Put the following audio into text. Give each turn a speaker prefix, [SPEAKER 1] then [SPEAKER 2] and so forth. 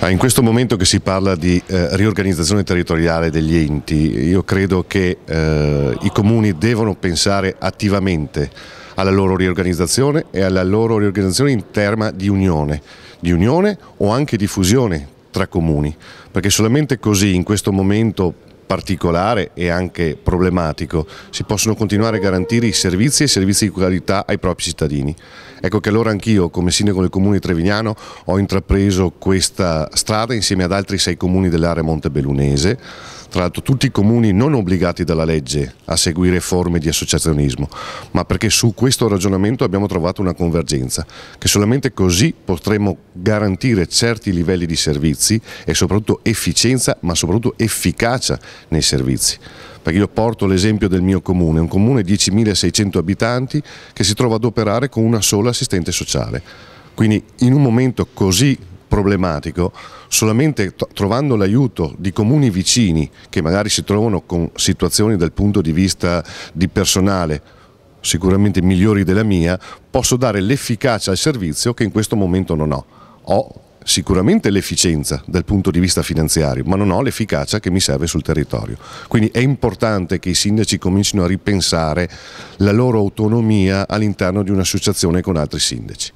[SPEAKER 1] Ah, in questo momento che si parla di eh, riorganizzazione territoriale degli enti, io credo che eh, i comuni devono pensare attivamente alla loro riorganizzazione e alla loro riorganizzazione in termini di unione, di unione o anche di fusione tra comuni, perché solamente così in questo momento particolare e anche problematico, si possono continuare a garantire i servizi e servizi di qualità ai propri cittadini. Ecco che allora anch'io come sindaco del comune di Trevignano ho intrapreso questa strada insieme ad altri sei comuni dell'area montebellunese, tra l'altro tutti i comuni non obbligati dalla legge a seguire forme di associazionismo, ma perché su questo ragionamento abbiamo trovato una convergenza, che solamente così potremo garantire certi livelli di servizi e soprattutto efficienza, ma soprattutto efficacia nei servizi. Perché io porto l'esempio del mio comune, un comune di 10.600 abitanti che si trova ad operare con una sola assistente sociale. Quindi in un momento così problematico, solamente trovando l'aiuto di comuni vicini che magari si trovano con situazioni dal punto di vista di personale sicuramente migliori della mia, posso dare l'efficacia al servizio che in questo momento non ho. Ho sicuramente l'efficienza dal punto di vista finanziario, ma non ho l'efficacia che mi serve sul territorio. Quindi è importante che i sindaci comincino a ripensare la loro autonomia all'interno di un'associazione con altri sindaci.